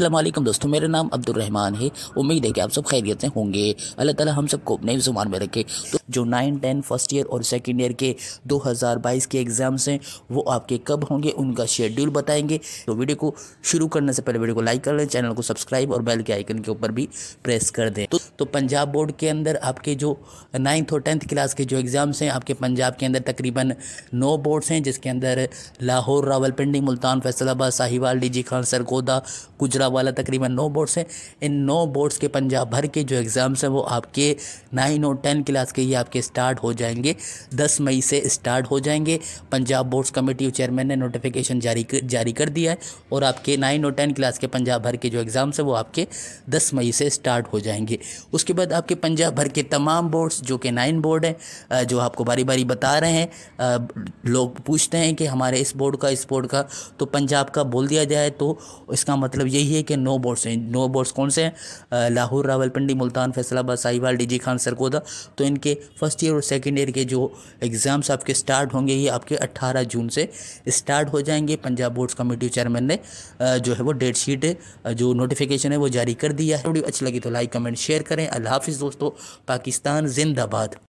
असलम दोस्तों मेरा नाम अब्दुलरहमान है उम्मीद है कि आप सब खैरियत से होंगे अल्लाह ताला हम सबको अपने जुबान में रखे तो जो नाइन टेन फर्स्ट ईयर और सेकेंड ईयर के 2022 के एग्ज़ाम्स हैं वो आपके कब होंगे उनका शेड्यूल बताएंगे तो वीडियो को शुरू करने से पहले वीडियो को लाइक कर लें चैनल को सब्सक्राइब और बेल के आइकन के ऊपर भी प्रेस कर दें तो, तो पंजाब बोर्ड के अंदर आपके जो नाइन्थ और टेंथ क्लास के जो एग्ज़ाम्स हैं आपके पंजाब के अंदर तकरीबन नौ बोर्ड्स हैं जिसके अंदर Lahore Rawalpindi Multan Faisalabad Sahiwal D G Khan Sargodha Gujranwala तकरीबन नौ बोर्ड्स हैं इन नौ बोर्ड्स के पंजाब भर के जो एग्ज़ाम्स हैं वो आपके नाइन और टेन क्लास के ये आपके स्टार्ट हो जाएंगे दस मई से स्टार्ट हो जाएंगे पंजाब बोर्ड्स कमेटी चेयरमैन ने नोटिफिकेशन जारी कर, जारी कर दिया है और आपके नाइन और टेन क्लास के पंजाब भर के जो एग्ज़ाम्स हैं वो आपके दस मई से स्टार्ट हो जाएंगे उसके बाद आपके पंजाब भर के तमाम बोर्ड्स जो कि नाइन बोर्ड हैं जो आपको बारी बारी बता रहे हैं लोग पूछते हैं कि हमारे इस बोर्ड का इस बोर्ड का तो पंजाब का बोल दिया जाए तो इसका मतलब यही है कि नो बोर्ड्स हैं नो बोर्ड्स कौन से हैं लाहौर रावलपिंडी मुल्तान फैसलाबाद साहिबाल डी खान सरगोदा तो इनके फर्स्ट ईयर और सेकेंड ईयर के जो एग्ज़ाम्स आपके स्टार्ट होंगे ये आपके अट्ठारह जून से स्टार्ट हो जाएंगे पंजाब बोर्ड्स कमेटी चेयरमैन ने जो है वो डेट शीट जो नोटिफिकेशन है वो जारी कर दिया है वीडियो अच्छी लगी तो लाइक कमेंट शेयर करें अल्लाह हाफिज़ दोस्तों पाकिस्तान जिंदाबाद